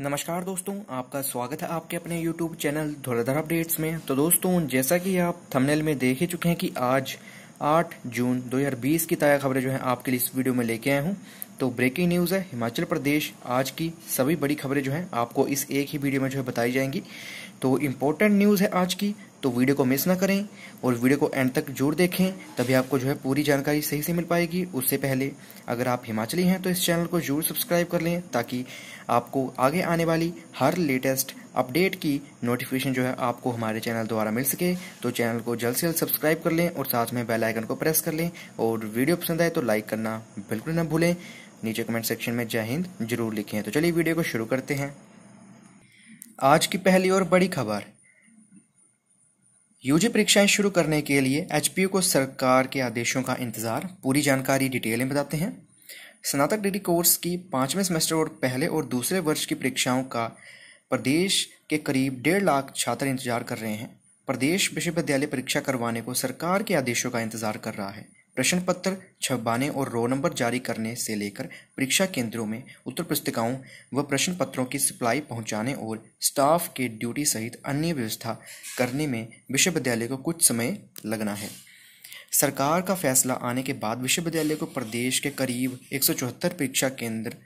नमस्कार दोस्तों आपका स्वागत है आपके अपने YouTube चैनल धौलाधर अपडेट्स में तो दोस्तों जैसा कि आप थंबनेल में देख ही चुके हैं कि आज 8 जून 2020 की ताज़ा खबरें जो हैं आपके लिए इस वीडियो में लेके आया हूं तो ब्रेकिंग न्यूज़ है हिमाचल प्रदेश आज की सभी बड़ी खबरें जो हैं आपको इस एक ही वीडियो में जो है बताई जाएंगी तो इम्पोर्टेंट न्यूज़ है आज की तो वीडियो को मिस ना करें और वीडियो को एंड तक जरूर देखें तभी आपको जो है पूरी जानकारी सही से मिल पाएगी उससे पहले अगर आप हिमाचली हैं तो इस चैनल को जरूर सब्सक्राइब कर लें ताकि आपको आगे आने वाली हर लेटेस्ट अपडेट की नोटिफिकेशन जो है आपको हमारे चैनल द्वारा मिल सके तो चैनल को जल्द से जल्द सब्सक्राइब कर लें और साथ में बेल आइकन को प्रेस कर लें और वीडियो पसंद आए तो लाइक करना बिल्कुल ना भूलें नीचे कमेंट सेक्शन में जय हिंद जरूर लिखें तो चलिए वीडियो को शुरू करते हैं आज की पहली और बड़ी खबर यूजी परीक्षाएं शुरू करने के लिए एच को सरकार के आदेशों का इंतजार पूरी जानकारी डिटेल में बताते हैं स्नातक डिग्री कोर्स की पाँचवें सेमेस्टर और पहले और दूसरे वर्ष की परीक्षाओं का प्रदेश के करीब डेढ़ लाख छात्र इंतजार कर रहे हैं प्रदेश विश्वविद्यालय परीक्षा करवाने को सरकार के आदेशों का इंतजार कर रहा है प्रश्न पत्र छपाने और रोल नंबर जारी करने से लेकर परीक्षा केंद्रों में उत्तर पुस्तिकाओं व प्रश्न पत्रों की सप्लाई पहुंचाने और स्टाफ के ड्यूटी सहित अन्य व्यवस्था करने में विश्वविद्यालय को कुछ समय लगना है सरकार का फैसला आने के बाद विश्वविद्यालय को प्रदेश के करीब एक परीक्षा केंद्र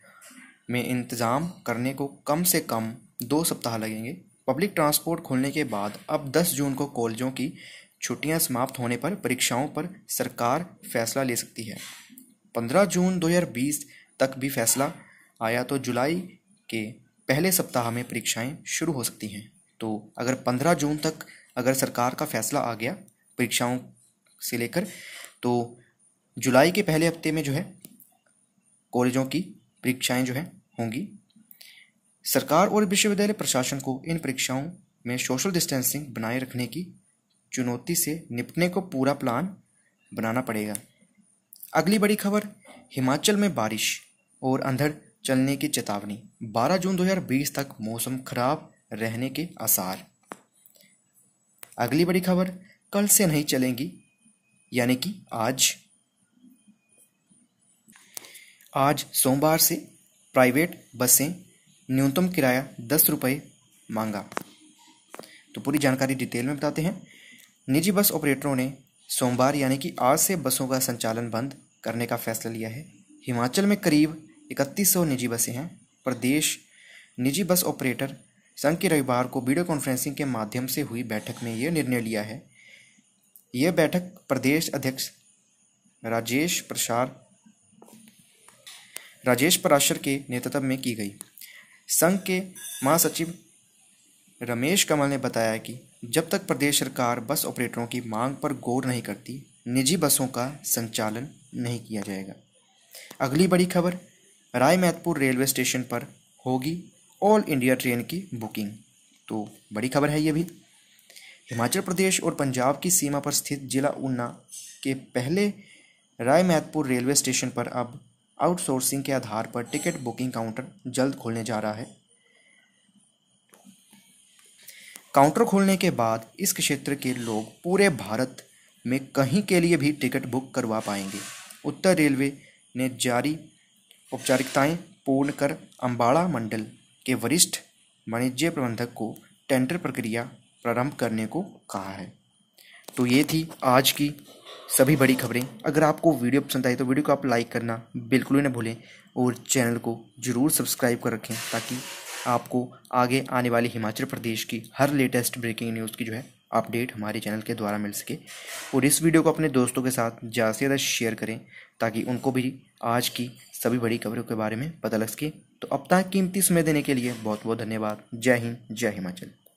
में इंतज़ाम करने को कम से कम दो सप्ताह लगेंगे पब्लिक ट्रांसपोर्ट खोलने के बाद अब 10 जून को कॉलेजों की छुट्टियां समाप्त होने पर परीक्षाओं पर सरकार फैसला ले सकती है 15 जून 2020 तक भी फैसला आया तो जुलाई के पहले सप्ताह में परीक्षाएं शुरू हो सकती हैं तो अगर 15 जून तक अगर सरकार का फैसला आ गया परीक्षाओं से लेकर तो जुलाई के पहले हफ्ते में जो है कॉलेजों की परीक्षाएं जो है होंगी सरकार और विश्वविद्यालय प्रशासन को इन परीक्षाओं में सोशल डिस्टेंसिंग बनाए रखने की चुनौती से निपटने को पूरा प्लान बनाना पड़ेगा अगली बड़ी खबर हिमाचल में बारिश और अंधड़ चलने की चेतावनी 12 जून 2020 तक मौसम खराब रहने के आसार अगली बड़ी खबर कल से नहीं चलेंगी यानी कि आज आज सोमवार से प्राइवेट बसें न्यूनतम किराया दस रुपये मांगा तो पूरी जानकारी डिटेल में बताते हैं निजी बस ऑपरेटरों ने सोमवार यानी कि आज से बसों का संचालन बंद करने का फैसला लिया है हिमाचल में करीब इकतीस सौ निजी बसें हैं प्रदेश निजी बस ऑपरेटर संघ के रविवार को वीडियो कॉन्फ्रेंसिंग के माध्यम से हुई बैठक में यह निर्णय लिया है यह बैठक प्रदेश अध्यक्ष राजेश प्रसार राजेश पराशर के नेतृत्व में की गई संघ के महासचिव रमेश कमल ने बताया कि जब तक प्रदेश सरकार बस ऑपरेटरों की मांग पर गौर नहीं करती निजी बसों का संचालन नहीं किया जाएगा अगली बड़ी खबर राय मैतपुर रेलवे स्टेशन पर होगी ऑल इंडिया ट्रेन की बुकिंग तो बड़ी खबर है ये भी हिमाचल प्रदेश और पंजाब की सीमा पर स्थित जिला ऊना के पहले राय मैतपुर रेलवे स्टेशन पर अब आउटसोर्सिंग के आधार पर टिकट बुकिंग काउंटर जल्द खोलने जा रहा है काउंटर खोलने के बाद इस क्षेत्र के लोग पूरे भारत में कहीं के लिए भी टिकट बुक करवा पाएंगे उत्तर रेलवे ने जारी औपचारिकताएं पूर्ण कर अम्बाड़ा मंडल के वरिष्ठ वाणिज्य प्रबंधक को टेंडर प्रक्रिया प्रारंभ करने को कहा है तो ये थी आज की सभी बड़ी खबरें अगर आपको वीडियो पसंद आई तो वीडियो को आप लाइक करना बिल्कुल ही ना भूलें और चैनल को ज़रूर सब्सक्राइब कर रखें ताकि आपको आगे आने वाली हिमाचल प्रदेश की हर लेटेस्ट ब्रेकिंग न्यूज़ की जो है अपडेट हमारे चैनल के द्वारा मिल सके और इस वीडियो को अपने दोस्तों के साथ ज़्यादा से ज़्यादा शेयर करें ताकि उनको भी आज की सभी बड़ी खबरों के बारे में पता लग सके तो अब तक कीमती समय देने के लिए बहुत बहुत धन्यवाद जय हिंद जय हिमाचल